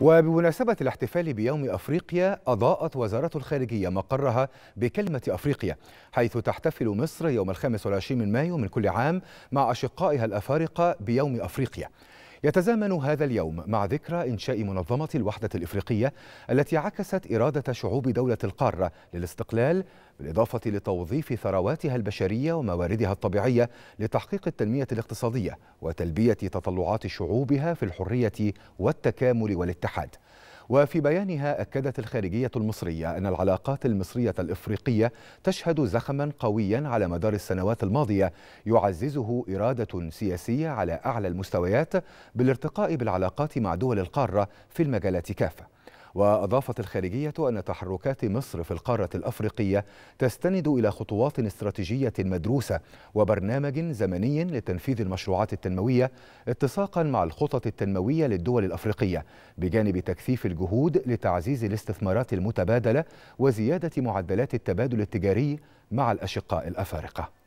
وبمناسبة الاحتفال بيوم أفريقيا أضاءت وزارة الخارجية مقرها بكلمة أفريقيا حيث تحتفل مصر يوم الخامس والعشرين من مايو من كل عام مع أشقائها الأفارقة بيوم أفريقيا يتزامن هذا اليوم مع ذكرى إنشاء منظمة الوحدة الإفريقية التي عكست إرادة شعوب دولة القارة للاستقلال بالإضافة لتوظيف ثرواتها البشرية ومواردها الطبيعية لتحقيق التنمية الاقتصادية وتلبية تطلعات شعوبها في الحرية والتكامل والاتحاد وفي بيانها أكدت الخارجية المصرية أن العلاقات المصرية الإفريقية تشهد زخما قويا على مدار السنوات الماضية يعززه إرادة سياسية على أعلى المستويات بالارتقاء بالعلاقات مع دول القارة في المجالات كافة وأضافت الخارجية أن تحركات مصر في القارة الأفريقية تستند إلى خطوات استراتيجية مدروسة وبرنامج زمني لتنفيذ المشروعات التنموية اتساقا مع الخطط التنموية للدول الأفريقية بجانب تكثيف الجهود لتعزيز الاستثمارات المتبادلة وزيادة معدلات التبادل التجاري مع الأشقاء الأفارقة